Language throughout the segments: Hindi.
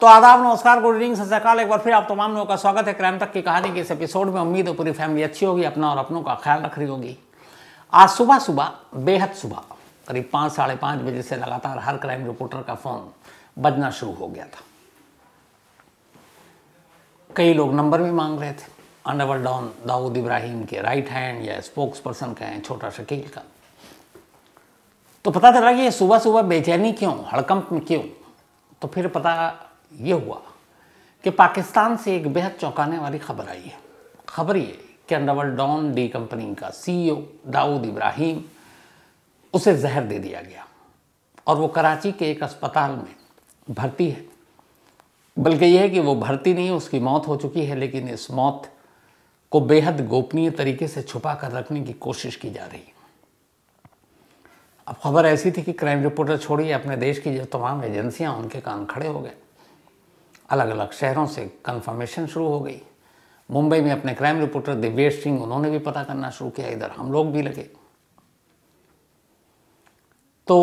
तो आदाब नमस्कार गुड इवनिंग सत्याकाल एक बार फिर आप तमाम लोगों का स्वागत है क्राइम तक की कहानी के इस एपिसोड में उम्मीद है पूरी फैमिली अच्छी होगी अपना और अपनों का ख्याल रख रही होगी आज सुबह सुबह बेहद सुबह करीब पाँच साढ़े पाँच बजे से लगातार हर क्राइम रिपोर्टर का फ़ोन बजना शुरू हो गया था कई लोग नंबर भी मांग रहे थे अंडरवर्ल्ड डॉन दाऊद इब्राहिम के राइट हैंड या स्पोक्स पर्सन कहें छोटा शकील का तो पता चला कि सुबह सुबह बेचैनी क्यों हड़कंप में क्यों तो फिर पता ये हुआ कि पाकिस्तान से एक बेहद चौंकाने वाली खबर आई है खबर ये कि अंडरवर्ल्ड डॉन डी कंपनी का सीईओ दाऊद इब्राहिम उसे जहर दे दिया गया और वो कराची के एक अस्पताल में भर्ती है बल्कि यह है कि वो भर्ती नहीं उसकी मौत हो चुकी है लेकिन इस मौत को बेहद गोपनीय तरीके से छुपा कर रखने की कोशिश की जा रही अब खबर ऐसी थी कि क्राइम रिपोर्टर छोड़िए अपने देश की जो तमाम एजेंसियां उनके कान खड़े हो गए अलग अलग शहरों से कन्फर्मेशन शुरू हो गई मुंबई में अपने क्राइम रिपोर्टर दिव्येश सिंह उन्होंने भी पता करना शुरू किया इधर हम लोग भी लगे तो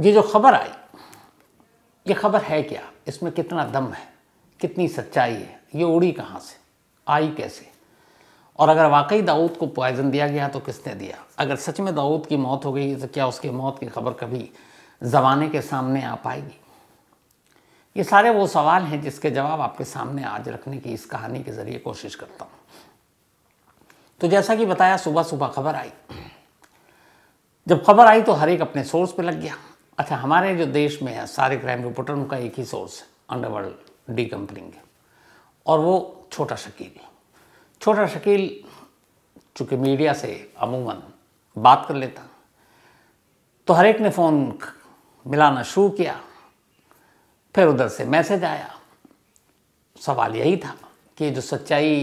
ये जो खबर आई ये खबर है क्या इसमें कितना दम है कितनी सच्चाई है ये उड़ी कहाँ से आई कैसे और अगर वाकई दाऊद को पॉइजन दिया गया तो किसने दिया अगर सच में दाऊद की मौत हो गई तो क्या उसकी मौत की खबर कभी जमाने के सामने आ पाएगी ये सारे वो सवाल हैं जिसके जवाब आपके सामने आज रखने की इस कहानी के ज़रिए कोशिश करता हूँ तो जैसा कि बताया सुबह सुबह खबर आई जब खबर आई तो हर एक अपने सोर्स पे लग गया अच्छा हमारे जो देश में है सारे क्राइम रिपोर्टर उनका एक ही सोर्स है अंडरवर्ल्ड डी कंपनिंग और वो छोटा शकील छोटा शकील चूँकि मीडिया से अमूमन बात कर लेता तो हर एक ने फ़ोन मिलाना शुरू किया फिर उधर से मैसेज आया सवाल यही था कि जो सच्चाई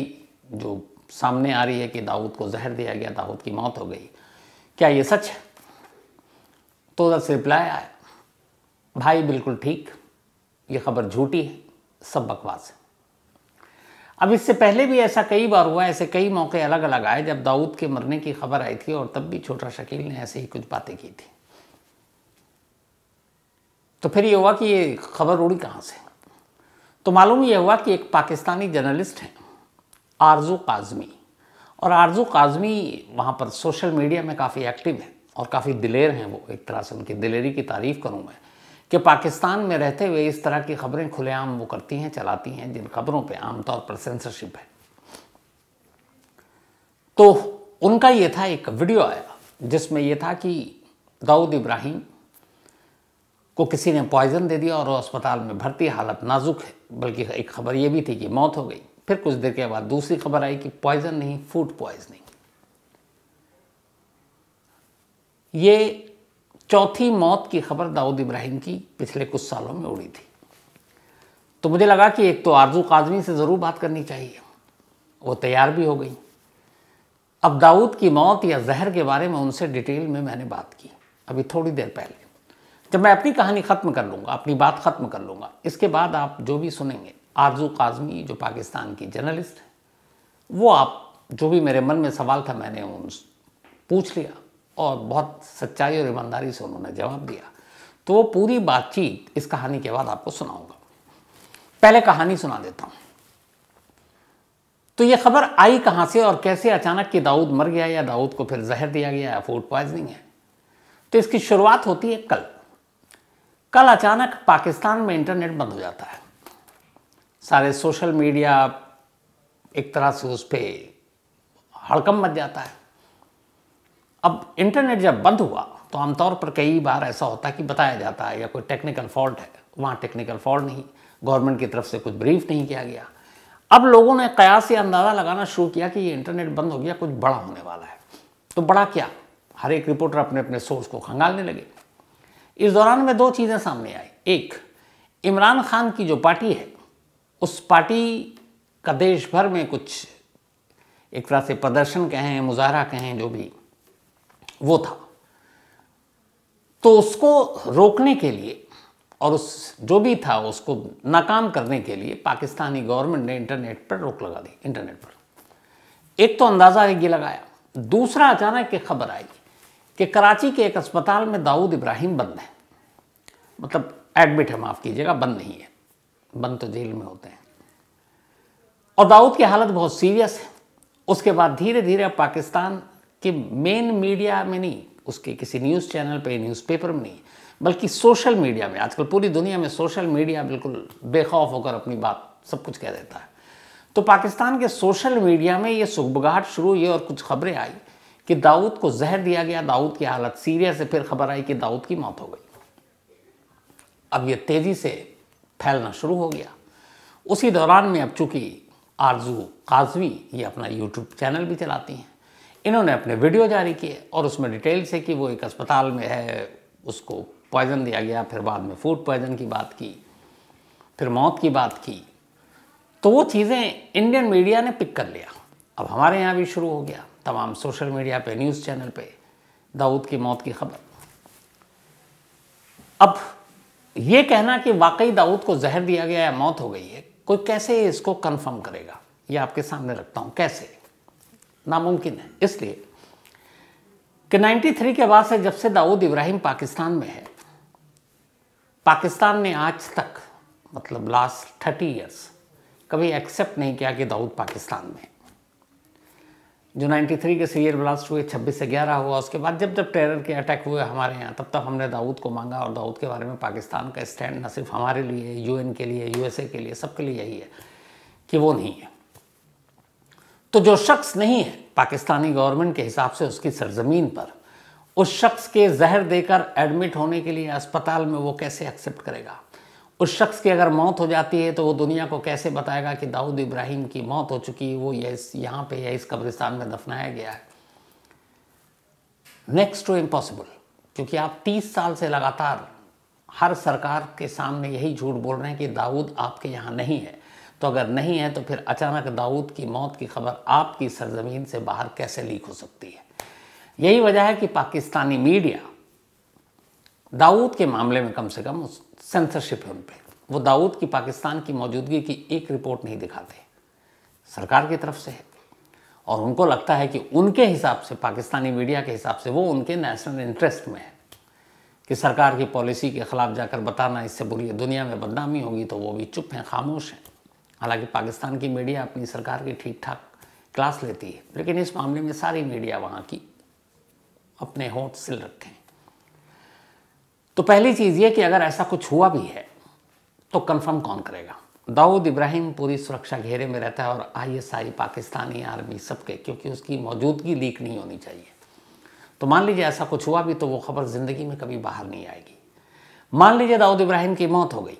जो सामने आ रही है कि दाऊद को जहर दिया गया दाऊद की मौत हो गई क्या ये सच है तो उधर से रिप्लाई आया भाई बिल्कुल ठीक ये खबर झूठी है सब बकवास है अब इससे पहले भी ऐसा कई बार हुआ ऐसे कई मौके अलग अलग आए जब दाऊद के मरने की खबर आई थी और तब भी छोटा शकील ने ऐसे ही कुछ बातें की थी तो फिर ये हुआ कि ये खबर उड़ी कहाँ से तो मालूम ये हुआ कि एक पाकिस्तानी जर्नलिस्ट हैं आरजू काजमी और आरजू काजमी वहाँ पर सोशल मीडिया में काफ़ी एक्टिव हैं और काफ़ी दिलेर हैं वो एक तरह से उनकी दिलेरी की तारीफ़ करूँ मैं कि पाकिस्तान में रहते हुए इस तरह की खबरें खुलेआम वो करती हैं चलाती हैं जिन खबरों पर आमतौर पर सेंसरशिप है तो उनका ये था एक वीडियो आया जिसमें यह था कि दाऊद इब्राहिम को किसी ने पॉइजन दे दिया और वो अस्पताल में भर्ती हालत नाजुक है बल्कि एक खबर ये भी थी कि मौत हो गई फिर कुछ देर के बाद दूसरी खबर आई कि पॉइजन नहीं फूड पॉइजनिंग ये चौथी मौत की खबर दाऊद इब्राहिम की पिछले कुछ सालों में उड़ी थी तो मुझे लगा कि एक तो आरजू काजमी से ज़रूर बात करनी चाहिए वो तैयार भी हो गई अब दाऊद की मौत या जहर के बारे में उनसे डिटेल में मैंने बात की अभी थोड़ी देर पहले जब मैं अपनी कहानी ख़त्म कर लूँगा अपनी बात ख़त्म कर लूँगा इसके बाद आप जो भी सुनेंगे आरजू काजमी जो पाकिस्तान की जर्नलिस्ट है वो आप जो भी मेरे मन में सवाल था मैंने उन पूछ लिया और बहुत सच्चाई और ईमानदारी से उन्होंने जवाब दिया तो वो पूरी बातचीत इस कहानी के बाद आपको सुनाऊंगा पहले कहानी सुना देता हूँ तो ये खबर आई कहाँ से और कैसे अचानक कि दाऊद मर गया या दाऊद को फिर जहर दिया गया या फूड पॉइजनिंग है तो इसकी शुरुआत होती है कल कल अचानक पाकिस्तान में इंटरनेट बंद हो जाता है सारे सोशल मीडिया एक तरह से उस पर हड़कम मच जाता है अब इंटरनेट जब बंद हुआ तो आमतौर पर कई बार ऐसा होता है कि बताया जाता है या कोई टेक्निकल फॉल्ट है वहाँ टेक्निकल फॉल्ट नहीं गवर्नमेंट की तरफ से कुछ ब्रीफ नहीं किया गया अब लोगों ने कयास या अंदाज़ा लगाना शुरू किया कि ये इंटरनेट बंद हो गया कुछ बड़ा होने वाला है तो बड़ा क्या हर एक रिपोर्टर अपने अपने सोर्स को खंगालने लगे इस दौरान में दो चीज़ें सामने आई एक इमरान खान की जो पार्टी है उस पार्टी का देश भर में कुछ एक तरह से प्रदर्शन कहें मुजाहरा कहें जो भी वो था तो उसको रोकने के लिए और उस जो भी था उसको नाकाम करने के लिए पाकिस्तानी गवर्नमेंट ने इंटरनेट पर रोक लगा दी इंटरनेट पर एक तो अंदाज़ा ये लगाया दूसरा अचानक एक खबर आई कि कराची के एक अस्पताल में दाऊद इब्राहिम बंद मतलब है मतलब एडमिट है माफ़ कीजिएगा बंद नहीं है बंद तो जेल में होते हैं और दाऊद की हालत बहुत सीरियस है उसके बाद धीरे धीरे अब पाकिस्तान के मेन मीडिया में नहीं उसके किसी न्यूज़ चैनल पे न्यूज़पेपर में नहीं बल्कि सोशल मीडिया में आजकल पूरी दुनिया में सोशल मीडिया बिल्कुल बेखौफ होकर अपनी बात सब कुछ कह देता है तो पाकिस्तान के सोशल मीडिया में ये सुखबगाहट शुरू हुई और कुछ खबरें आई कि दाऊद को जहर दिया गया दाऊद की हालत सीरिया से फिर खबर आई कि दाऊद की मौत हो गई अब यह तेज़ी से फैलना शुरू हो गया उसी दौरान में अब चूंकि आरजू काजवी ये अपना यूट्यूब चैनल भी चलाती हैं इन्होंने अपने वीडियो जारी किए और उसमें डिटेल से कि वो एक अस्पताल में है उसको पॉइजन दिया गया फिर बाद में फूड पॉइजन की बात की फिर मौत की बात की तो वो चीज़ें इंडियन मीडिया ने पिक कर लिया अब हमारे यहाँ भी शुरू हो गया तमाम सोशल मीडिया पे न्यूज़ चैनल पे दाऊद की मौत की खबर अब ये कहना कि वाकई दाऊद को जहर दिया गया या मौत हो गई है कोई कैसे इसको कंफर्म करेगा ये आपके सामने रखता हूँ कैसे नामुमकिन है इसलिए कि 93 के बाद से जब से दाऊद इब्राहिम पाकिस्तान में है पाकिस्तान ने आज तक मतलब लास्ट थर्टी ईयर्स कभी एक्सेप्ट नहीं किया कि दाऊद पाकिस्तान में जो 93 के सीवियर ब्लास्ट हुए 26 से 11 हुआ उसके बाद जब जब टेरर के अटैक हुए हमारे यहाँ तब तक हमने दाऊद को मांगा और दाऊद के बारे में पाकिस्तान का स्टैंड न सिर्फ हमारे लिए यूएन के लिए यूएसए के लिए सबके लिए यही है कि वो नहीं है तो जो शख्स नहीं है पाकिस्तानी गवर्नमेंट के हिसाब से उसकी सरजमीन पर उस शख्स के जहर देकर एडमिट होने के लिए अस्पताल में वो कैसे एक्सेप्ट करेगा उस शख्स की अगर मौत हो जाती है तो वो दुनिया को कैसे बताएगा कि दाऊद इब्राहिम की मौत हो चुकी वो ये यहाँ पे या इस कब्रिस्तान में दफनाया गया है नेक्स्ट टू इम्पॉसिबल क्योंकि आप 30 साल से लगातार हर सरकार के सामने यही झूठ बोल रहे हैं कि दाऊद आपके यहाँ नहीं है तो अगर नहीं है तो फिर अचानक दाऊद की मौत की खबर आपकी सरजमीन से बाहर कैसे लीक हो सकती है यही वजह है कि पाकिस्तानी मीडिया दाऊद के मामले में कम से कम सेंसरशिप है उन पर वो दाऊद की पाकिस्तान की मौजूदगी की एक रिपोर्ट नहीं दिखाते सरकार की तरफ से है और उनको लगता है कि उनके हिसाब से पाकिस्तानी मीडिया के हिसाब से वो उनके नेशनल इंटरेस्ट में है कि सरकार की पॉलिसी के ख़िलाफ़ जाकर बताना इससे बुरी दुनिया में बदनामी होगी तो वो भी चुप हैं खामोश हैं हालांकि पाकिस्तान की मीडिया अपनी सरकार की ठीक ठाक क्लास लेती है लेकिन इस मामले में सारी मीडिया वहाँ की अपने होठ सिल रखें तो पहली चीज़ ये कि अगर ऐसा कुछ हुआ भी है तो कंफर्म कौन करेगा दाऊद इब्राहिम पूरी सुरक्षा घेरे में रहता है और आईएसआई पाकिस्तानी आर्मी सबके क्योंकि उसकी मौजूदगी लीक नहीं होनी चाहिए तो मान लीजिए ऐसा कुछ हुआ भी तो वो खबर ज़िंदगी में कभी बाहर नहीं आएगी मान लीजिए दाऊद इब्राहिम की मौत हो गई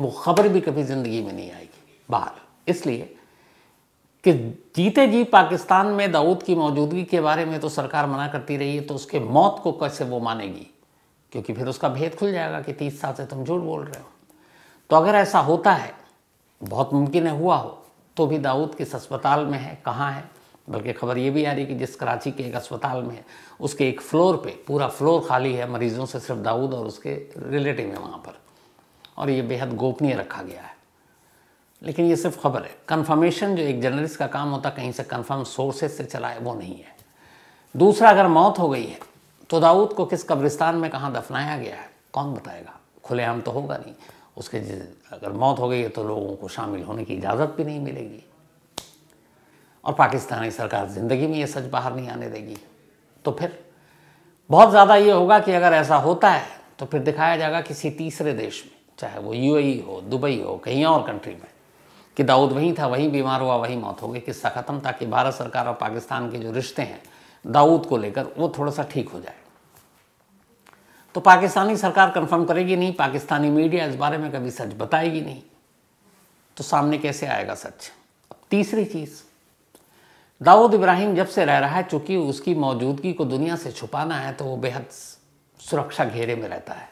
वो खबर भी कभी ज़िंदगी में नहीं आएगी बाहर इसलिए कि जीते जी पाकिस्तान में दाऊद की मौजूदगी के बारे में तो सरकार मना करती रही है तो उसके मौत को कैसे वो मानेगी क्योंकि फिर उसका भेद खुल जाएगा कि तीस साल से तुम झूठ बोल रहे हो तो अगर ऐसा होता है बहुत मुमकिन है हुआ हो तो भी दाऊद किस अस्पताल में है कहाँ है बल्कि खबर ये भी आ रही कि जिस कराची के एक अस्पताल में है उसके एक फ्लोर पे पूरा फ्लोर खाली है मरीजों से सिर्फ दाऊद और उसके रिलेटिव हैं वहाँ पर और ये बेहद गोपनीय रखा गया है लेकिन ये सिर्फ खबर है कन्फर्मेशन जो एक जर्नलिस्ट का काम होता कहीं से कन्फर्म सोर्सेज से चला है वो नहीं है दूसरा अगर मौत हो गई है तो दाऊद को किस कब्रिस्तान में कहाँ दफनाया गया है कौन बताएगा खुलेआम तो होगा नहीं उसके अगर मौत हो गई है तो लोगों को शामिल होने की इजाज़त भी नहीं मिलेगी और पाकिस्तानी सरकार ज़िंदगी में ये सच बाहर नहीं आने देगी तो फिर बहुत ज़्यादा ये होगा कि अगर ऐसा होता है तो फिर दिखाया जाएगा किसी तीसरे देश में चाहे वो यूएई हो दुबई हो कहीं और कंट्री में कि दाऊद वहीं था वहीं बीमार हुआ वहीं मौत हो गई किस्सा ख़त्म ताकि भारत सरकार और पाकिस्तान के जो रिश्ते हैं दाऊद को लेकर वो थोड़ा सा ठीक हो जाए तो पाकिस्तानी सरकार कंफर्म करेगी नहीं पाकिस्तानी मीडिया इस बारे में कभी सच बताएगी नहीं तो सामने कैसे आएगा सच अब तीसरी चीज़ दाऊद इब्राहिम जब से रह रहा है चूंकि उसकी मौजूदगी को दुनिया से छुपाना है तो वो बेहद सुरक्षा घेरे में रहता है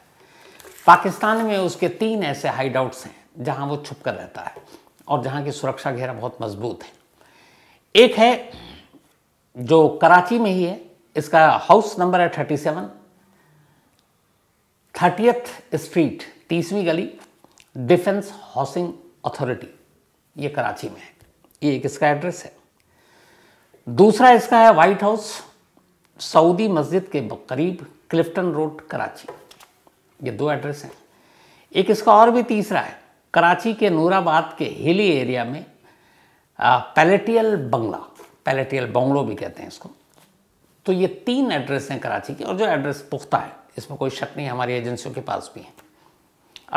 पाकिस्तान में उसके तीन ऐसे हाइड आउट्स हैं जहाँ वो छुप कर रहता है और जहाँ की सुरक्षा घेरा बहुत मजबूत है एक है जो कराची में ही है इसका हाउस नंबर है थर्टी सेवन थर्टियथ स्ट्रीट तीसवीं गली डिफेंस हाउसिंग अथॉरिटी ये कराची में है ये एक इसका एड्रेस है दूसरा इसका है वाइट हाउस सऊदी मस्जिद के करीब क्लिफ्टन रोड कराची ये दो एड्रेस हैं एक इसका और भी तीसरा है कराची के नूराबाद के हिली एरिया में पैलेटियल बंगला पैलेटियल बंगलो भी कहते हैं इसको तो ये तीन एड्रेस हैं कराची के और जो एड्रेस पुख्ता है इसमें कोई शक नहीं हमारी एजेंसियों के पास भी है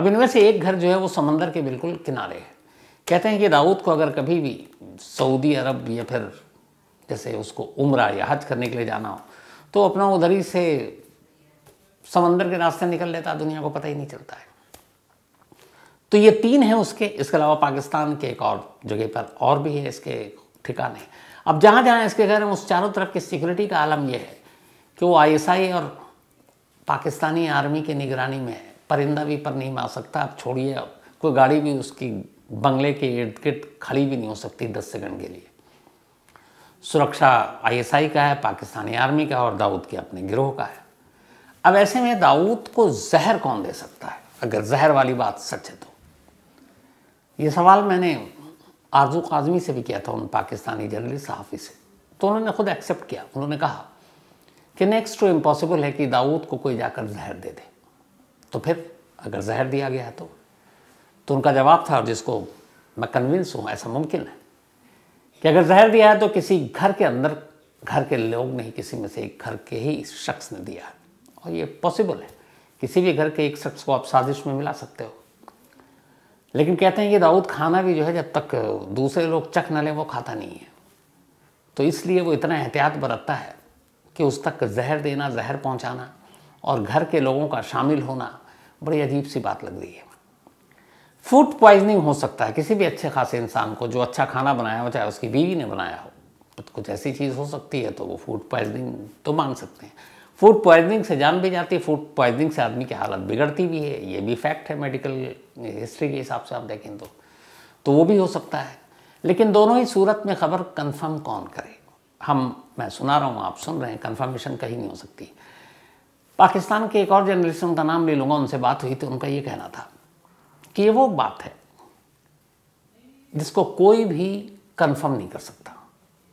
अब इनमें से एक घर जो है वो समंदर के बिल्कुल किनारे है कहते हैं कि दाऊद को अगर कभी भी सऊदी अरब या फिर जैसे उसको उम्र या हज करने के लिए जाना हो तो अपना उधर ही से समंदर के रास्ते निकल लेता दुनिया को पता ही नहीं चलता है तो ये तीन हैं उसके इसके अलावा पाकिस्तान के एक और जगह पर और भी है इसके ठिकाने अब जहाँ जहाँ इसके घर हैं उस चारों तरफ की सिक्योरिटी का आलम यह है कि वो आईएसआई और पाकिस्तानी आर्मी की निगरानी में है परिंदा भी पर नहीं मार सकता आप छोड़िए अब कोई गाड़ी भी उसकी बंगले के इर्द गिर्द खड़ी भी नहीं हो सकती दस सेकंड के लिए सुरक्षा आईएसआई का है पाकिस्तानी आर्मी का और दाऊद के अपने गिरोह का है अब ऐसे में दाऊद को जहर कौन दे सकता है अगर जहर वाली बात सच है तो ये सवाल मैंने आरजू काजमी से भी किया था उन पाकिस्तानी जर्नलिस्ट सहाफ़ी से तो उन्होंने खुद एक्सेप्ट किया उन्होंने कहा कि नेक्स्ट टू इम्पॉसिबल है कि दाऊद को कोई जाकर जहर दे दे तो फिर अगर जहर दिया गया तो तो उनका जवाब था और जिसको मैं कन्विंस हूँ ऐसा मुमकिन है कि अगर जहर दिया है तो किसी घर के अंदर घर के लोग नहीं किसी में से एक घर के ही शख्स ने दिया और ये पॉसिबल है किसी भी घर के एक शख्स को आप साजिश में मिला सकते हो लेकिन कहते हैं कि दाऊद खाना भी जो है जब तक दूसरे लोग चख न लें वो खाता नहीं है तो इसलिए वो इतना एहतियात बरतता है कि उस तक जहर देना जहर पहुंचाना और घर के लोगों का शामिल होना बड़ी अजीब सी बात लग रही है फूड पॉइजनिंग हो सकता है किसी भी अच्छे खासे इंसान को जो अच्छा खाना बनाया हो चाहे उसकी बीवी ने बनाया हो तो कुछ ऐसी चीज़ हो सकती है तो वो फूड पॉइजनिंग तो मान सकते हैं फूड पॉइजनिंग से जान भी जाती है फूड पॉइजनिंग से आदमी की हालत बिगड़ती भी है ये भी फैक्ट है मेडिकल हिस्ट्री के हिसाब से आप देखें तो तो वो भी हो सकता है लेकिन दोनों ही सूरत में खबर कंफर्म कौन करे हम मैं सुना रहा हूँ आप सुन रहे हैं कन्फर्मेशन कहीं नहीं हो सकती पाकिस्तान के एक और जर्नलिस्ट उनका नाम ले लूँगा उनसे बात हुई तो उनका ये कहना था कि ये वो बात है जिसको कोई भी कन्फर्म नहीं कर सकता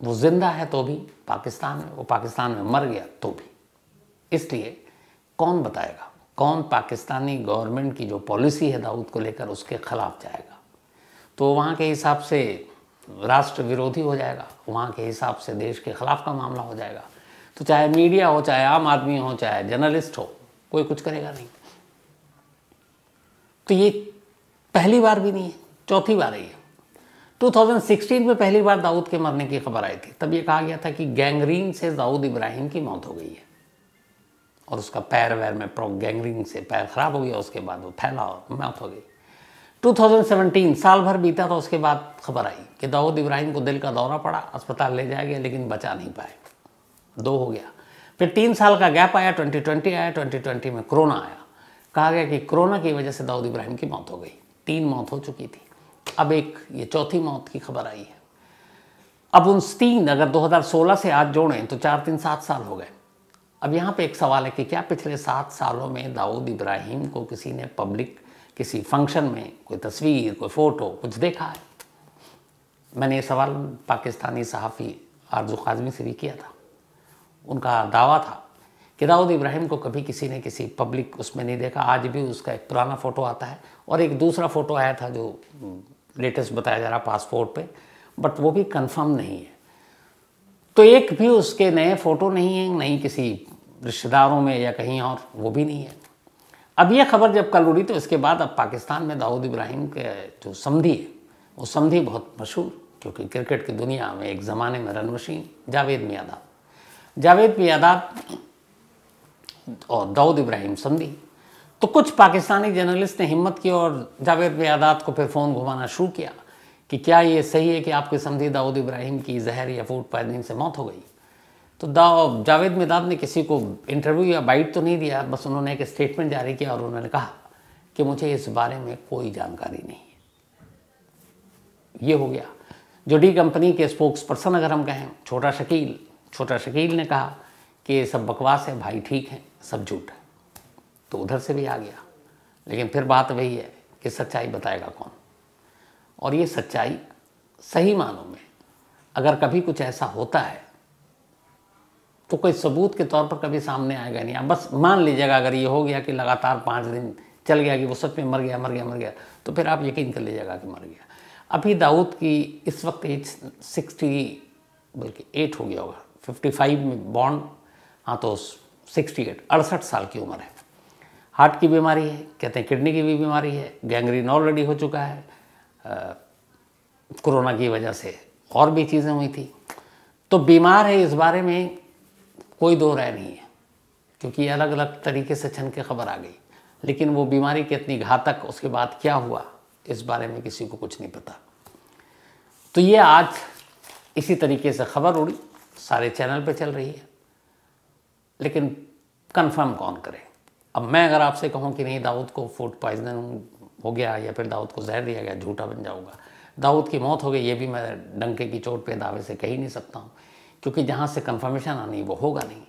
वो जिंदा है तो भी पाकिस्तान में वो पाकिस्तान में मर गया तो भी इसलिए कौन बताएगा कौन पाकिस्तानी गवर्नमेंट की जो पॉलिसी है दाऊद को लेकर उसके खिलाफ जाएगा तो वहाँ के हिसाब से राष्ट्र विरोधी हो जाएगा वहाँ के हिसाब से देश के खिलाफ का मामला हो जाएगा तो चाहे मीडिया हो चाहे आम आदमी हो चाहे जर्नलिस्ट हो कोई कुछ करेगा नहीं तो ये पहली बार भी नहीं है चौथी बार है 2016 में पहली बार दाऊद के मरने की खबर आई थी तब ये कहा गया था कि गैंगरीन से दाऊद इब्राहिम की मौत हो गई है और उसका पैर वैर में प्रो गैंगरीन से पैर खराब हो गया उसके बाद वो फैला और मौत हो गई 2017 साल भर बीता था उसके बाद खबर आई कि दाऊद इब्राहिम को दिल का दौरा पड़ा अस्पताल ले जाया गया लेकिन बचा नहीं पाए दो हो गया फिर तीन साल का गैप आया 2020 आया 2020 में कोरोना आया कहा गया कि कोरोना की वजह से दाऊद इब्राहिम की मौत हो गई तीन मौत हो चुकी थी अब एक ये चौथी मौत की खबर आई है अब उन तीन अगर 2016 से आज जोड़ें तो चार तीन सात साल हो गए अब यहाँ पे एक सवाल है कि क्या पिछले सात सालों में दाऊद इब्राहिम को किसी ने पब्लिक किसी फंक्शन में कोई तस्वीर कोई फ़ोटो कुछ देखा है मैंने ये सवाल पाकिस्तानी सहाफ़ी आरजू काजमी से भी किया था उनका दावा था कि दाऊद इब्राहिम को कभी किसी ने किसी पब्लिक उसमें नहीं देखा आज भी उसका एक पुराना फ़ोटो आता है और एक दूसरा फ़ोटो आया था जो हम्म, लेटेस्ट बताया जा रहा पासपोर्ट पे बट वो भी कंफर्म नहीं है तो एक भी उसके नए फ़ोटो नहीं है नहीं किसी रिश्तेदारों में या कहीं और वो भी नहीं है अब यह खबर जब कल उड़ी तो इसके बाद अब पाकिस्तान में दाऊद इब्राहिम के जो समधी है वो समधी बहुत मशहूर क्योंकि क्रिकेट की दुनिया में एक ज़माने में रन मशीन जावेद मियादाब जावेद मियादाब और दाऊद इब्राहिम समधी तो कुछ पाकिस्तानी जर्नलिस्ट ने हिम्मत की और जावेद मियादाब को फिर फ़ोन घुमाना शुरू किया कि क्या ये सही है कि आपके समधी दाऊद इब्राहिम की जहर या फूड पॉइजनिंग से मौत हो गई तो दा जावेद मेदाब ने किसी को इंटरव्यू या बाइट तो नहीं दिया बस उन्होंने एक स्टेटमेंट जारी किया और उन्होंने कहा कि मुझे इस बारे में कोई जानकारी नहीं है ये हो गया जो डी कंपनी के स्पोक्स पर्सन अगर हम कहें छोटा शकील छोटा शकील ने कहा कि ये सब बकवास है भाई ठीक है सब झूठ है तो उधर से भी आ गया लेकिन फिर बात वही है कि सच्चाई बताएगा कौन और ये सच्चाई सही मानों में अगर कभी कुछ ऐसा होता है तो कोई सबूत के तौर पर कभी सामने आएगा नहीं आप बस मान लीजिएगा अगर ये हो गया कि लगातार पाँच दिन चल गया कि वो सच में मर गया मर गया मर गया तो फिर आप यकीन कर लीजिएगा कि मर गया अभी दाऊद की इस वक्त एज सिक्सटी बल्कि एट हो गया होगा फिफ्टी फाइव में बॉन्ड हाँ तो सिक्सटी एट अड़सठ साल की उम्र है हार्ट की बीमारी है कहते हैं किडनी की भी बीमारी है गैंग्रीन ऑलरेडी हो चुका है आ, कोरोना की वजह से और भी चीज़ें हुई थी तो बीमार है इस बारे में कोई दो राय नहीं है क्योंकि अलग अलग तरीके से छन के खबर आ गई लेकिन वो बीमारी कितनी घातक उसके बाद क्या हुआ इस बारे में किसी को कुछ नहीं पता तो ये आज इसी तरीके से खबर उड़ी सारे चैनल पे चल रही है लेकिन कंफर्म कौन करे अब मैं अगर आपसे कहूँ कि नहीं दाऊद को फूड पॉइजन हो गया या फिर दाऊद को जहर दिया गया झूठा बन जाऊँगा दाऊद की मौत हो गई ये भी मैं डंके की चोट पे दावे से कह ही नहीं सकता हूँ क्योंकि जहाँ से कन्फर्मेशन आनी वो होगा नहीं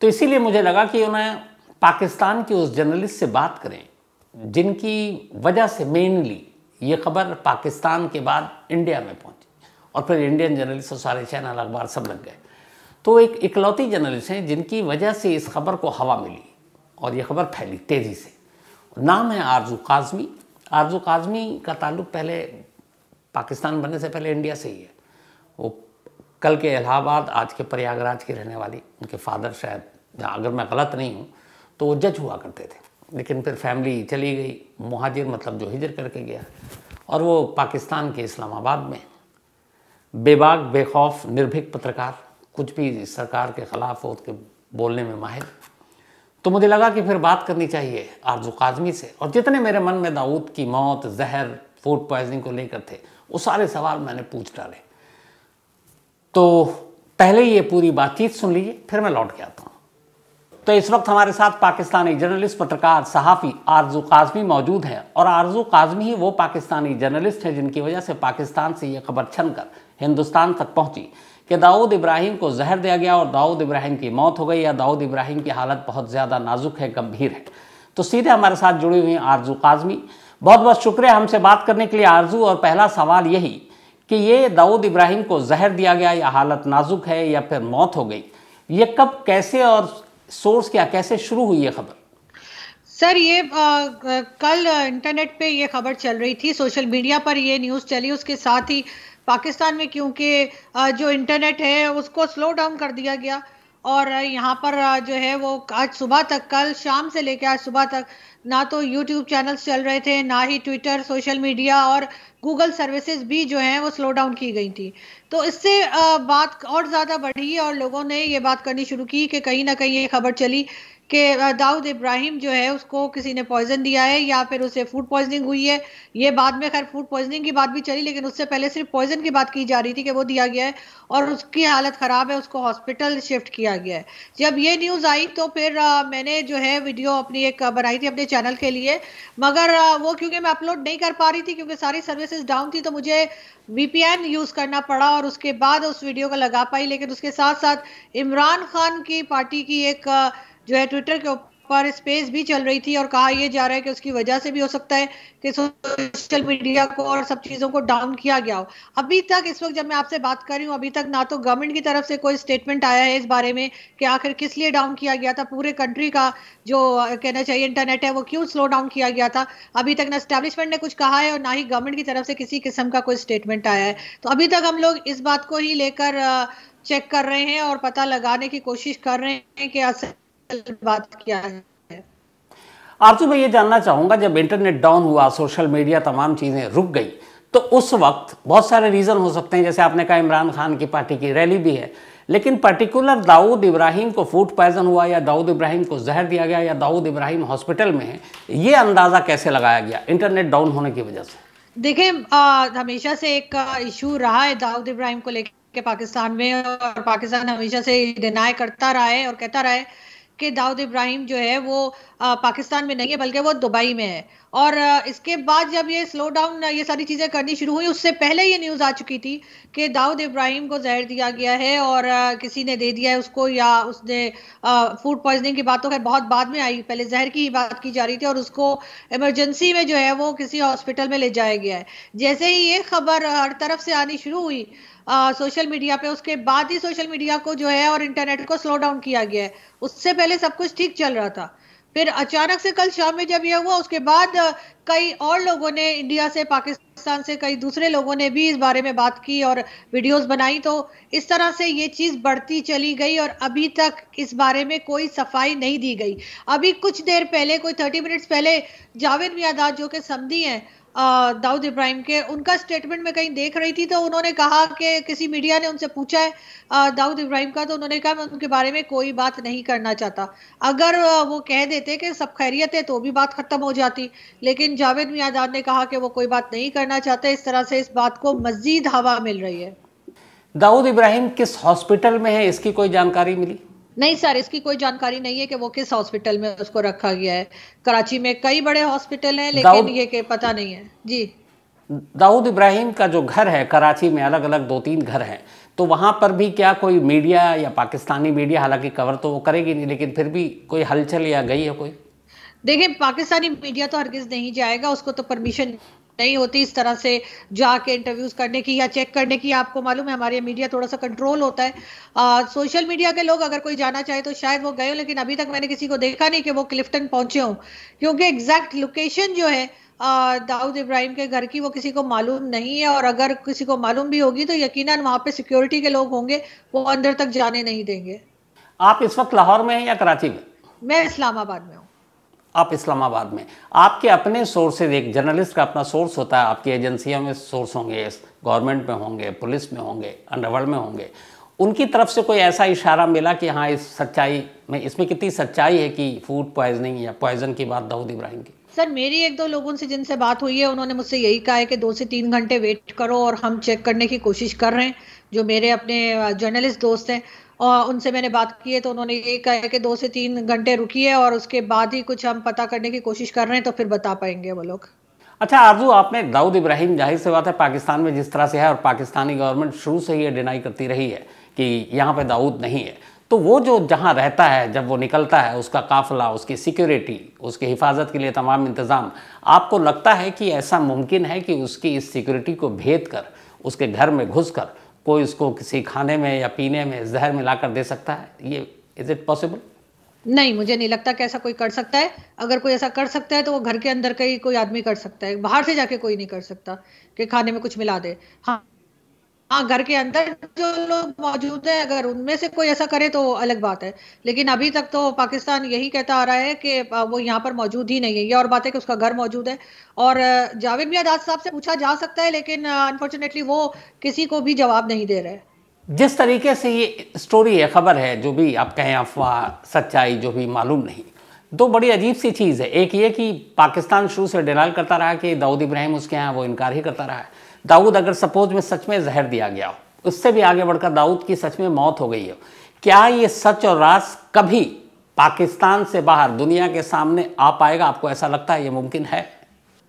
तो इसीलिए मुझे लगा कि उन्हें पाकिस्तान के उस जर्नलिस्ट से बात करें जिनकी वजह से मेनली ये खबर पाकिस्तान के बाद इंडिया में पहुंची और फिर इंडियन जर्नलिस्ट और सारे चैनल अखबार सब लग गए तो एक इकलौती जर्नलिस्ट हैं जिनकी वजह से इस खबर को हवा मिली और ये खबर फैली तेज़ी से नाम है आरजू काजमी आरजू काजमी का ताल्लुक पहले पाकिस्तान बनने से पहले इंडिया से ही है वो कल के इलाहाबाद आज के प्रयागराज की रहने वाली उनके फादर शायद अगर मैं गलत नहीं हूँ तो वो जज हुआ करते थे लेकिन फिर फैमिली चली गई महाजिर मतलब जो हिजर करके गया और वो पाकिस्तान के इस्लामाबाद में बेबाक बेखौफ निर्भीक पत्रकार कुछ भी सरकार के ख़िलाफ़ और उसके बोलने में माहिर तो मुझे लगा कि फिर बात करनी चाहिए आरजू काजमी से और जितने मेरे मन में दाऊद की मौत जहर फूड पॉइजनिंग को लेकर थे वो सारे सवाल मैंने पूछ डाले तो पहले ये पूरी बातचीत सुन लीजिए फिर मैं लौट के आता हूँ तो इस वक्त हमारे साथ पाकिस्तानी जर्नलिस्ट पत्रकार सहाफ़ी आरजू काजमी मौजूद हैं और आरजू काजमी ही वो पाकिस्तानी जर्नलिस्ट हैं जिनकी वजह से पाकिस्तान से ये खबर छन कर हिंदुस्तान तक पहुँची कि दाऊद इब्राहिम को जहर दिया गया और दाऊद इब्राहिम की मौत हो गई या दाऊद इब्राहिम की हालत बहुत ज़्यादा नाजुक है गंभीर है तो सीधे हमारे साथ जुड़ी हुई आरजू काजमी बहुत बहुत शुक्रिया हमसे बात करने के लिए आरजू और पहला सवाल यही कि ये दाऊद इब्राहिम को जहर दिया गया या हालत नाजुक है या फिर मौत हो गई ये कब कैसे और सोर्स क्या कैसे शुरू हुई ये खबर सर ये आ, कल इंटरनेट पे ये खबर चल रही थी सोशल मीडिया पर ये न्यूज़ चली उसके साथ ही पाकिस्तान में क्योंकि जो इंटरनेट है उसको स्लो डाउन कर दिया गया और यहाँ पर जो है वो आज सुबह तक कल शाम से लेकर आज सुबह तक ना तो यूट्यूब चैनल्स चल रहे थे ना ही ट्विटर सोशल मीडिया और गूगल सर्विसेज भी जो हैं वो स्लो डाउन की गई थी तो इससे बात और ज़्यादा बढ़ी और लोगों ने ये बात करनी शुरू की कि कहीं ना कहीं ये खबर चली कि दाऊद इब्राहिम जो है उसको किसी ने पॉइजन दिया है या फिर उसे फूड पॉइजनिंग हुई है ये बाद में खैर फूड पॉइजनिंग की बात भी चली लेकिन उससे पहले सिर्फ पॉइजन की बात की जा रही थी कि वो दिया गया है और उसकी हालत ख़राब है उसको हॉस्पिटल शिफ्ट किया गया है जब ये न्यूज़ आई तो फिर आ, मैंने जो है वीडियो अपनी एक बनाई थी अपने चैनल के लिए मगर आ, वो क्योंकि मैं अपलोड नहीं कर पा रही थी क्योंकि सारी सर्विसेज डाउन थी तो मुझे वीपीएन यूज़ करना पड़ा और उसके बाद उस वीडियो को लगा पाई लेकिन उसके साथ साथ इमरान खान की पार्टी की एक जो है ट्विटर के ऊपर स्पेस भी चल रही थी और कहा यह जा रहा है कि उसकी वजह से भी हो सकता है कि सोशल मीडिया को और सब चीज़ों को डाउन किया गया हो अभी तक इस वक्त जब मैं आपसे बात कर रही हूँ अभी तक ना तो गवर्नमेंट की तरफ से कोई स्टेटमेंट आया है इस बारे में कि आखिर किस लिए डाउन किया गया था पूरे कंट्री का जो कहना चाहिए इंटरनेट है वो क्यों स्लो डाउन किया गया था अभी तक ना स्टैब्लिशमेंट ने कुछ कहा है और ना ही गवर्नमेंट की तरफ से किसी किस्म का कोई स्टेटमेंट आया है तो अभी तक हम लोग इस बात को ही लेकर चेक कर रहे हैं और पता लगाने की कोशिश कर रहे हैं कि असल बात क्या है आपसे मैं ये जानना चाहूंगा जब इंटरनेट डाउन हुआ सोशल मीडिया तमाम चीज़ें रुक गई तो उस वक्त बहुत सारे रीज़न हो सकते हैं जैसे आपने कहा इमरान खान की पार्टी की रैली भी है लेकिन पर्टिकुलर दाऊद इब्राहिम को फूड पॉइजन हुआ या दाऊद इब्राहिम को जहर दिया गया या दाऊद इब्राहिम हॉस्पिटल में है ये अंदाज़ा कैसे लगाया गया इंटरनेट डाउन होने की वजह से देखिए हमेशा से एक इशू रहा है दाऊद इब्राहिम को लेकर पाकिस्तान में और पाकिस्तान हमेशा से डिनाई करता रहा है और कहता रहा है कि दाऊद इब्राहिम जो है वो पाकिस्तान में नहीं है बल्कि वो दुबई में है और इसके बाद जब ये स्लो डाउन ये सारी चीज़ें करनी शुरू हुई उससे पहले ये न्यूज़ आ चुकी थी कि दाऊद इब्राहिम को जहर दिया गया है और किसी ने दे दिया है उसको या उसने फूड पॉइजनिंग की बातों तो खैर बहुत बाद में आई पहले जहर की ही बात की जा रही थी और उसको इमरजेंसी में जो है वो किसी हॉस्पिटल में ले जाया गया है जैसे ही ये खबर हर तरफ से आनी शुरू हुई सोशल मीडिया पे उसके बाद ही सोशल मीडिया को जो है और इंटरनेट को स्लो डाउन किया गया है उससे पहले सब कुछ ठीक चल रहा था फिर अचानक से कल शाम में जब यह हुआ उसके बाद कई और लोगों ने इंडिया से पाकिस्तान से कई दूसरे लोगों ने भी इस बारे में बात की और वीडियोस बनाई तो इस तरह से ये चीज बढ़ती चली गई और अभी तक इस बारे में कोई सफाई नहीं दी गई अभी कुछ देर पहले कोई थर्टी मिनट्स पहले जावेद मियादाद जो कि समी हैं दाऊद इब्राहिम के उनका स्टेटमेंट में कहीं देख रही थी तो उन्होंने कहा कि किसी मीडिया ने उनसे पूछा है दाऊद इब्राहिम का तो उन्होंने कहा मैं उनके बारे में कोई बात नहीं करना चाहता अगर वो कह देते कि सब खैरियत है तो भी बात ख़त्म हो जाती लेकिन जावेद मियादार ने कहा कि वो कोई बात नहीं करना चाहते इस तरह से इस बात को मज़ीद हवा मिल रही है दाऊद इब्राहिम किस हॉस्पिटल में है इसकी कोई जानकारी मिली नहीं सर इसकी कोई जानकारी नहीं है कि वो किस हॉस्पिटल में उसको रखा गया है कराची में कई बड़े हॉस्पिटल हैं लेकिन ये के पता नहीं है जी दाऊद इब्राहिम का जो घर है कराची में अलग अलग दो तीन घर हैं तो वहाँ पर भी क्या कोई मीडिया या पाकिस्तानी मीडिया हालांकि कवर तो वो करेगी नहीं लेकिन फिर भी कोई हलचल या गई है कोई देखिए पाकिस्तानी मीडिया तो हरगिज नहीं जाएगा उसको तो परमिशन नहीं होती इस तरह से जाके इंटरव्यूज करने की या चेक करने की आपको मालूम है हमारे मीडिया थोड़ा सा कंट्रोल होता है आ, सोशल मीडिया के लोग अगर कोई जाना चाहे तो शायद वो गए हो लेकिन अभी तक मैंने किसी को देखा नहीं कि वो क्लिफ्टन पहुंचे हों क्योंकि एग्जैक्ट लोकेशन जो है दाऊद इब्राहिम के घर की वो किसी को मालूम नहीं है और अगर किसी को मालूम भी होगी तो यकीन वहाँ पे सिक्योरिटी के लोग होंगे वो अंदर तक जाने नहीं देंगे आप इस वक्त लाहौर में हैं या कराची में मैं इस्लामाबाद में हूँ आप इस्लामाबाद में आपके अपने सोर्सेज एक जर्नलिस्ट का अपना सोर्स होता है आपकी एजेंसियों में सोर्स होंगे गवर्नमेंट में होंगे पुलिस में होंगे अंडरवर्ल्ड में होंगे उनकी तरफ से कोई ऐसा इशारा मिला कि हाँ इस सच्चाई में इसमें कितनी सच्चाई है कि फूड पॉइजनिंग या पॉइजन की बात दाऊद इब्राहिम की सर मेरी एक दो लोगों से जिनसे बात हुई है उन्होंने मुझसे यही कहा है कि दो से तीन घंटे वेट करो और हम चेक करने की कोशिश कर रहे हैं जो मेरे अपने जर्नलिस्ट दोस्त हैं और उनसे मैंने बात की है तो उन्होंने ये कहा है कि दो से तीन घंटे रुकी है और उसके बाद ही कुछ हम पता करने की कोशिश कर रहे हैं तो फिर बता पाएंगे वो लोग अच्छा आरजू आपने दाऊद इब्राहिम जाहिर से बात है पाकिस्तान में जिस तरह से है और पाकिस्तानी गवर्नमेंट शुरू से ही ये डिनाई करती रही है कि यहाँ पे दाऊद नहीं है तो वो जो जहाँ रहता है जब वो निकलता है उसका काफिला उसकी सिक्योरिटी उसकी हिफाजत के लिए तमाम इंतज़ाम आपको लगता है कि ऐसा मुमकिन है कि उसकी इस सिक्योरिटी को भेद कर उसके घर में घुस कर कोई उसको किसी खाने में या पीने में जहर मिला कर दे सकता है ये इज़ इट पॉसिबल नहीं मुझे नहीं लगता कि ऐसा कोई कर सकता है अगर कोई ऐसा कर सकता है तो वो घर के अंदर का ही कोई आदमी कर सकता है बाहर से जाके कोई नहीं कर सकता कि खाने में कुछ मिला दे हाँ हाँ घर के अंदर जो लोग मौजूद हैं अगर उनमें से कोई ऐसा करे तो अलग बात है लेकिन अभी तक तो पाकिस्तान यही कहता आ रहा है कि वो यहाँ पर मौजूद ही नहीं है ये और बात है कि उसका घर मौजूद है और जावेद भी दाद साहब से पूछा जा सकता है लेकिन अनफॉर्चुनेटली वो किसी को भी जवाब नहीं दे रहे जिस तरीके से ये स्टोरी है खबर है जो भी आप कहें अफवाह सच्चाई जो भी मालूम नहीं दो बड़ी अजीब सी चीज़ है एक ये कि पाकिस्तान शुरू से डिनाइल करता रहा कि दाऊद इब्राहिम उसके यहाँ वो इनकार ही करता रहा है दाऊद अगर सपोज में सच में जहर दिया गया हो उससे भी आगे बढ़कर दाऊद की सच में मौत हो गई हो क्या ये सच और रास कभी पाकिस्तान से बाहर दुनिया के सामने आ पाएगा आपको ऐसा लगता है ये मुमकिन है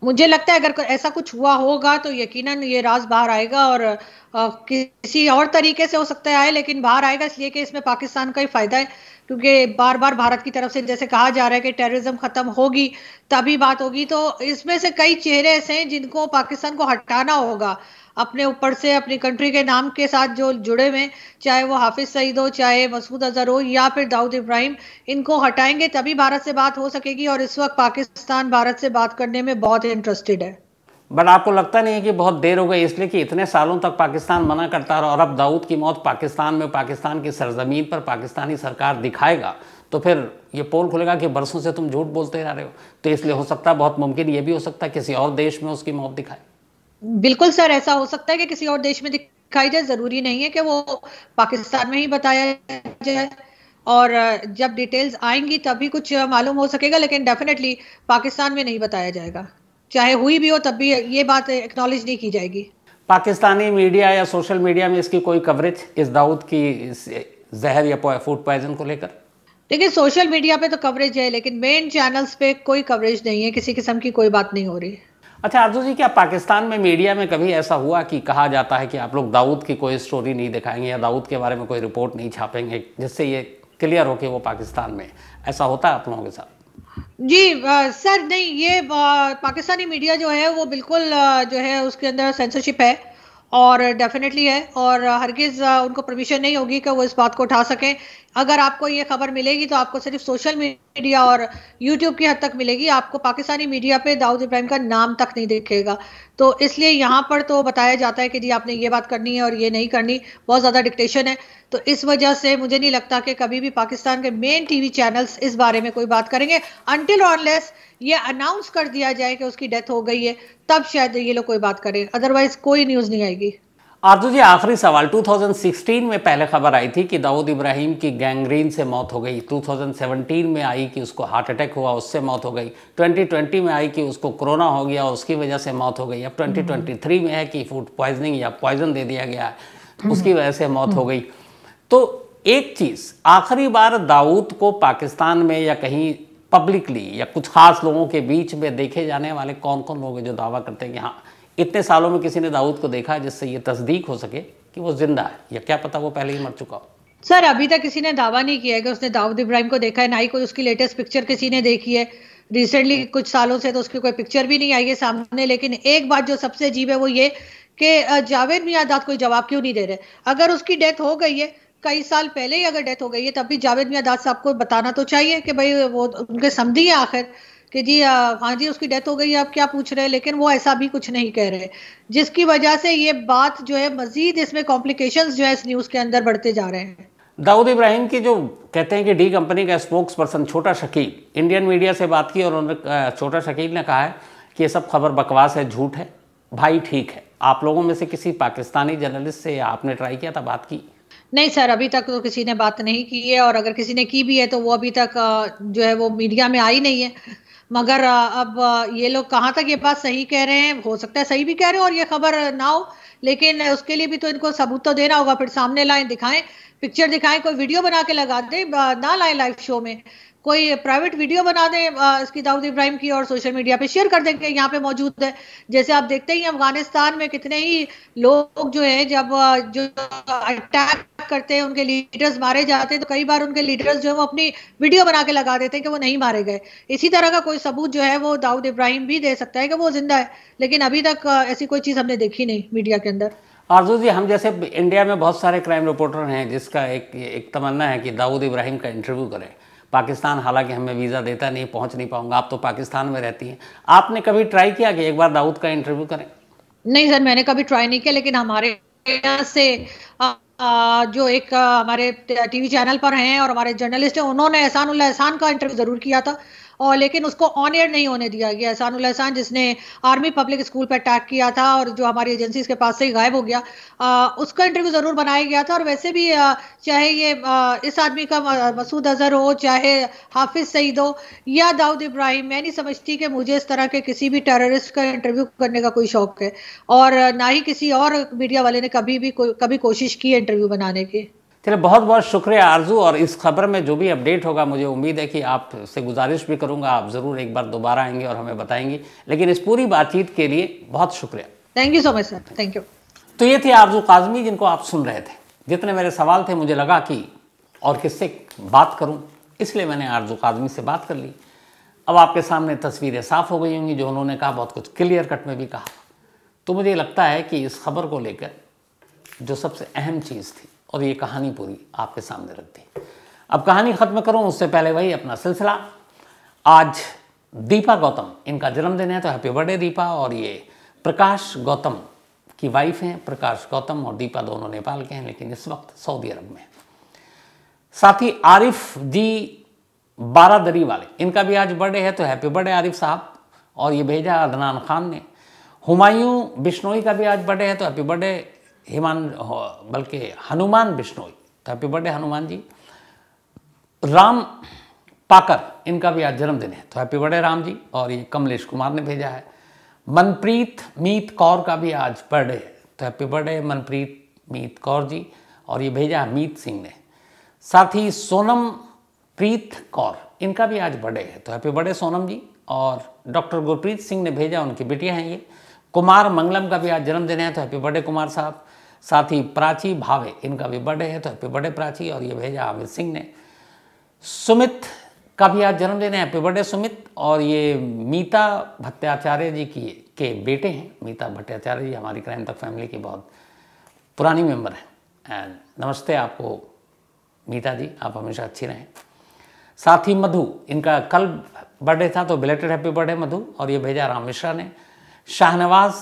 मुझे लगता है अगर ऐसा कुछ हुआ होगा तो यकीनन ये राज बाहर आएगा और आ, किसी और तरीके से हो सकता है आए लेकिन बाहर आएगा इसलिए कि इसमें पाकिस्तान का ही फायदा है क्योंकि बार बार भारत की तरफ से जैसे कहा जा रहा है कि टेररिज्म खत्म होगी तभी बात होगी तो इसमें से कई चेहरे ऐसे हैं जिनको पाकिस्तान को हटाना होगा अपने ऊपर से अपनी कंट्री के नाम के साथ जो जुड़े हुए चाहे वो हाफिज सईद हो चाहे मसूद अजहर हो या फिर दाऊद इब्राहिम इनको हटाएंगे तभी भारत से बात हो सकेगी और इस वक्त पाकिस्तान भारत से बात करने में बहुत इंटरेस्टेड है बट आपको लगता नहीं है कि बहुत देर हो गई इसलिए कि इतने सालों तक पाकिस्तान मना करता रहा और अब दाऊद की मौत पाकिस्तान में पाकिस्तान की सरजमीन पर पाकिस्तानी सरकार दिखाएगा तो फिर ये पोल खुलेगा कि बरसों से तुम झूठ बोलते रह रहे हो तो इसलिए हो सकता है बहुत मुमकिन ये भी हो सकता है किसी और देश में उसकी मौत दिखाए बिल्कुल सर ऐसा हो सकता है कि किसी और देश में दिखाई जाए जरूरी नहीं है कि वो पाकिस्तान में ही बताया जाए और जब डिटेल्स आएंगी तभी कुछ मालूम हो सकेगा लेकिन डेफिनेटली पाकिस्तान में नहीं बताया जाएगा चाहे हुई भी हो तब भी ये बात एक्नॉलेज नहीं की जाएगी पाकिस्तानी मीडिया या सोशल मीडिया में इसकी कोई कवरेज इस दाऊद की जहर या फूड पॉइजन को लेकर देखिए सोशल मीडिया पे तो कवरेज है लेकिन मेन चैनल्स पे कोई कवरेज नहीं है किसी किस्म की कोई बात नहीं हो रही अच्छा आरजू जी क्या पाकिस्तान में मीडिया में कभी ऐसा हुआ कि कहा जाता है कि आप लोग दाऊद की कोई स्टोरी नहीं दिखाएंगे या दाऊद के बारे में कोई रिपोर्ट नहीं छापेंगे जिससे ये क्लियर हो कि वो पाकिस्तान में ऐसा होता है आप लोगों के साथ जी आ, सर नहीं ये आ, पाकिस्तानी मीडिया जो है वो बिल्कुल आ, जो है उसके अंदर सेंसरशिप है और डेफिनेटली है और हरगिज़ उनको परमिशन नहीं होगी कि वो इस बात को उठा सकें अगर आपको ये खबर मिलेगी तो आपको सिर्फ सोशल मीडिया और यूट्यूब की हद तक मिलेगी आपको पाकिस्तानी मीडिया पे दाऊद इब्राहिम का नाम तक नहीं देखेगा तो इसलिए यहाँ पर तो बताया जाता है कि जी आपने ये बात करनी है और ये नहीं करनी बहुत ज़्यादा डिक्टेशन है तो इस वजह से मुझे नहीं लगता कि कभी भी पाकिस्तान के मेन टी चैनल्स इस बारे में कोई बात करेंगे अनटिल ऑनलेस ये अनाउंस कर दिया जाए कि उसकी डेथ हो गई है तब शायद ये लोग कोई बात करें अदरवाइज कोई न्यूज़ नहीं आएगी आरजू तो जी आखिरी सवाल 2016 में पहले खबर आई थी कि दाऊद इब्राहिम की गैंग्रीन से मौत हो गई 2017 में आई कि उसको हार्ट अटैक हुआ उससे मौत हो गई 2020 में आई कि उसको कोरोना हो गया उसकी वजह से मौत हो गई अब 2023 में है कि फूड पॉइजनिंग या पॉइजन दे दिया गया है हम्म। उसकी वजह से मौत हो हम्म। गई तो एक चीज़ आखिरी बार दाऊद को पाकिस्तान में या कहीं पब्लिकली या कुछ खास लोगों के बीच में देखे जाने वाले कौन कौन लोग हैं जो दावा करते हैं कि हाँ इतने सालों में किसी ने दाऊद को देखा जिससे ये तस्दीक हो सके कि वो जिंदा है या क्या पता वो पहले ही मर चुका हो सर अभी तक किसी ने दावा नहीं किया है कि उसने दाऊद इब्राहिम को देखा है ना ही कोई उसकी लेटेस्ट पिक्चर किसी ने देखी है रिसेंटली कुछ सालों से तो उसकी कोई पिक्चर भी नहीं आई है सामने लेकिन एक बात जो सबसे अजीब है वो ये कि जावेद मियादाद कोई जवाब क्यों नहीं दे रहे अगर उसकी डेथ हो गई है कई साल पहले ही अगर डेथ हो गई है तब भी जावेद मियादाद साहब को बताना तो चाहिए कि भाई वो उनके समझी है आखिर कि जी हाँ जी उसकी डेथ हो गई आप क्या पूछ रहे हैं लेकिन वो ऐसा भी कुछ नहीं कह रहे जिसकी वजह से ये बात जो है मजीद इसमें कॉम्प्लिकेशन जो है इस न्यूज़ के अंदर बढ़ते जा रहे हैं दाऊद इब्राहिम की जो कहते हैं कि डी कंपनी का spokesperson Chhota Shakeel Indian media से बात की और उन्होंने छोटा शकील ने कहा है कि ये सब खबर बकवास है झूठ है भाई ठीक है आप लोगों में से किसी पाकिस्तानी जर्नलिस्ट से आपने ट्राई किया था बात की नहीं सर अभी तक तो किसी ने बात नहीं की है और अगर किसी ने की भी है तो वो अभी तक जो है वो मीडिया में आई नहीं है मगर अब ये लोग कहाँ तक ये बात सही कह रहे हैं हो सकता है सही भी कह रहे हो और ये खबर ना हो लेकिन उसके लिए भी तो इनको सबूत तो देना होगा फिर सामने लाएं दिखाएं पिक्चर दिखाएं कोई वीडियो बना के लगा दे ना लाएं लाइव शो में कोई प्राइवेट वीडियो बना दें इसकी दाऊद इब्राहिम की और सोशल मीडिया पे शेयर कर देंगे यहाँ पे मौजूद है जैसे आप देखते ही अफगानिस्तान में कितने ही लोग जो है जब जो अटैक करते हैं उनके लीडर्स मारे जाते हैं तो कई बार उनके लीडर्स जो है वो अपनी वीडियो बना के लगा देते हैं कि वो नहीं मारे गए इसी तरह का कोई सबूत जो है वो दाऊद इब्राहिम भी दे सकता है कि वो जिंदा है लेकिन अभी तक ऐसी कोई चीज़ हमने देखी नहीं मीडिया के अंदर आरजू जी हम जैसे इंडिया में बहुत सारे क्राइम रिपोर्टर हैं जिसका एक एक तमन्ना है कि दाऊद इब्राहिम का इंटरव्यू करें पाकिस्तान हालांकि हमें वीज़ा देता नहीं पहुंच नहीं पाऊंगा आप तो पाकिस्तान में रहती हैं आपने कभी ट्राई किया कि एक बार दाऊद का इंटरव्यू करें नहीं सर मैंने कभी ट्राई नहीं किया लेकिन हमारे यहाँ से जो एक हमारे टीवी चैनल पर हैं और हमारे जर्नलिस्ट हैं उन्होंने एहसान एहसान का इंटरव्यू ज़रूर किया था और लेकिन उसको ऑन एयर नहीं होने दिया गया एहसानुल एहसान जिसने आर्मी पब्लिक स्कूल पर अटैक किया था और जो हमारी एजेंसीज के पास से ही गायब हो गया आ, उसका इंटरव्यू ज़रूर बनाया गया था और वैसे भी आ, चाहे ये आ, इस आदमी का मसूद अजहर हो चाहे हाफिज सईद हो या दाऊद इब्राहिम मैं नहीं समझती कि मुझे इस तरह के किसी भी टेररिस्ट का इंटरव्यू करने का कोई शौक है और ना ही किसी और मीडिया वाले ने कभी भी को, कभी कोशिश की है इंटरव्यू बनाने की चलिए बहुत बहुत शुक्रिया आरजू और इस खबर में जो भी अपडेट होगा मुझे उम्मीद है कि आपसे गुजारिश भी करूंगा आप ज़रूर एक बार दोबारा आएंगे और हमें बताएंगी लेकिन इस पूरी बातचीत के लिए बहुत शुक्रिया thank you so much sir thank you तो ये थी आरजू काजमी जिनको आप सुन रहे थे जितने मेरे सवाल थे मुझे लगा कि और किससे बात करूं इसलिए मैंने आरजू काजमी से बात कर ली अब आपके सामने तस्वीरें साफ हो गई होंगी जो उन्होंने कहा बहुत कुछ क्लियर कट में भी कहा तो मुझे लगता है कि इस खबर को लेकर जो सबसे अहम चीज़ थी और ये कहानी पूरी आपके सामने रख दी अब कहानी ख़त्म करो उससे पहले वही अपना सिलसिला आज दीपा गौतम इनका जन्मदिन है तो हैप्पी बर्थडे दीपा और ये प्रकाश गौतम की वाइफ हैं प्रकाश गौतम और दीपा दोनों नेपाल के हैं लेकिन इस वक्त सऊदी अरब में साथ ही आरिफ जी बारादरी वाले इनका भी आज बर्थडे है तो हैप्पी बर्थडे आरिफ साहब और ये भेजा अदनान खान ने हुमायूं बिश्नोई का भी आज बर्थडे है तो हैप्पी बर्थडे हिमान बल्कि हनुमान विष्णु तो हैप्पी बर्थडे हनुमान जी राम पाकर इनका भी आज जन्मदिन है तो हैप्पी बर्थडे राम जी और ये कमलेश कुमार ने भेजा है मनप्रीत मीत कौर का भी आज बर्थडे है तो हैप्पी बर्थडे मनप्रीत मीत कौर जी और ये भेजा है मीत सिंह ने साथ ही सोनम प्रीत कौर इनका भी आज बर्थडे है तो हैप्पी बर्थडे सोनम जी और डॉक्टर गुरप्रीत सिंह ने भेजा उनकी बेटियां हैं ये कुमार मंगलम का भी आज जन्मदिन है तो हैप्पी बर्थडे कुमार साहब साथ ही प्राची भावे इनका भी बर्थडे है तो हैप्पी बर्थडे प्राची और ये भेजा आमिर सिंह ने सुमित का भी आज जन्मदिन है हैप्पी बर्थडे सुमित और ये मीता भट्टाचार्य जी की के बेटे हैं मीता भट्टाचार्य जी हमारी क्राइम तक फैमिली की बहुत पुरानी मेम्बर हैं एंड नमस्ते आपको मीता जी आप हमेशा अच्छी रहें साथ ही मधु इनका कल बर्थडे था तो बिलेटेड हैप्पी बर्थडे मधु और ये भेजा राम मिश्रा ने शाहनवाज़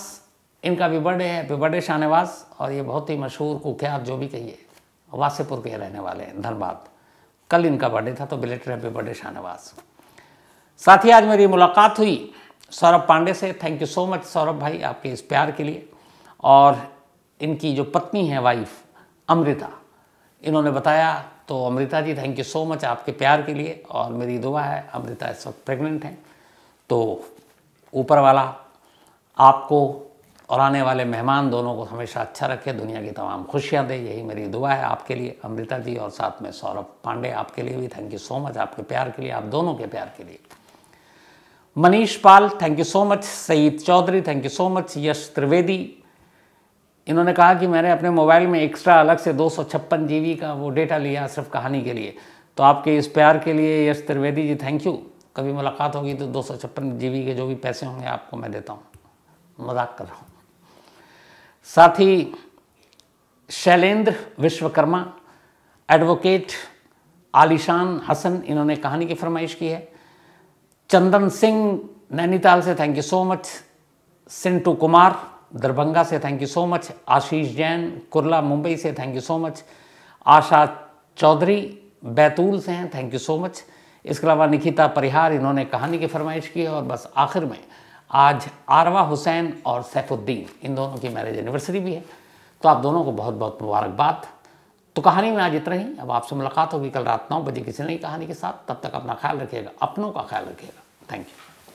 इनका भी बर्थडे है हैप्पी बर्थडे शाहनवाज और ये बहुत ही मशहूर कुख्यात जो भी कहिए वासेपुर के रहने वाले हैं धनबाद कल इनका बर्थडे था तो बिलेटर हैप्पी बर्थडे शाहनवास साथ ही आज मेरी मुलाकात हुई सौरभ पांडे से thank you so much Saurabh भाई आपके इस प्यार के लिए और इनकी जो पत्नी है वाइफ अमृता इन्होंने बताया तो Amrita ji thank you so much आपके प्यार के लिए और मेरी दुआ है अमृता इस वक्त प्रेग्नेंट हैं तो ऊपर वाला आपको और आने वाले मेहमान दोनों को हमेशा अच्छा रखे दुनिया की तमाम खुशियाँ दे यही मेरी दुआ है आपके लिए अमृता जी और साथ में सौरभ पांडे आपके लिए भी थैंक यू सो मच आपके प्यार के लिए आप दोनों के प्यार के लिए Manish Pal thank you so much Saeed Chaudhary thank you so much Yash Trivedi इन्होंने कहा कि मैंने अपने मोबाइल में एक्स्ट्रा अलग से दो सौ का वो डेटा लिया सिर्फ कहानी के लिए तो आपके इस प्यार के लिए यश त्रिवेदी जी थैंक यू कभी मुलाकात होगी तो दो सौ के जो भी पैसे होंगे आपको मैं देता हूँ मजाक कर रहा हूँ साथ ही शैलेंद्र विश्वकर्मा एडवोकेट आलिशान हसन इन्होंने कहानी की फरमाइश की है चंदन सिंह नैनीताल से thank you so much Sintu Kumar Darbhanga से thank you so much Ashish Jain Kurla Mumbai से thank you so much Asha Chaudhary Betul से हैं थैंक यू सो मच इसके अलावा निकिता परिहार इन्होंने कहानी की फरमाइश की है और बस आखिर में आज आरवा हुसैन और सैफुद्दीन इन दोनों की मैरिज एनिवर्सरी भी है तो आप दोनों को बहुत बहुत मुबारकबाद तो कहानी में आज इतना ही अब आपसे मुलाकात होगी कल रात नौ बजे किसी नई कहानी के साथ तब तक अपना ख्याल रखिएगा अपनों का ख्याल रखिएगा थैंक यू